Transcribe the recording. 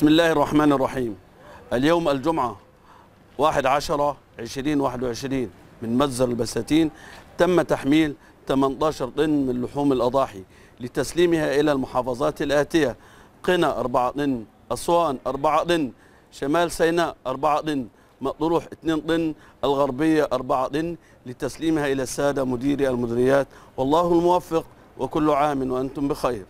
بسم الله الرحمن الرحيم اليوم الجمعة 1 10 2021 من مجزر البساتين تم تحميل 18 طن من لحوم الأضاحي لتسليمها إلى المحافظات الآتية قنا 4 طن أسوان 4 طن شمال سيناء 4 طن مطروح 2 طن الغربية 4 طن لتسليمها إلى السادة مديري المدريات والله الموفق وكل عام وأنتم بخير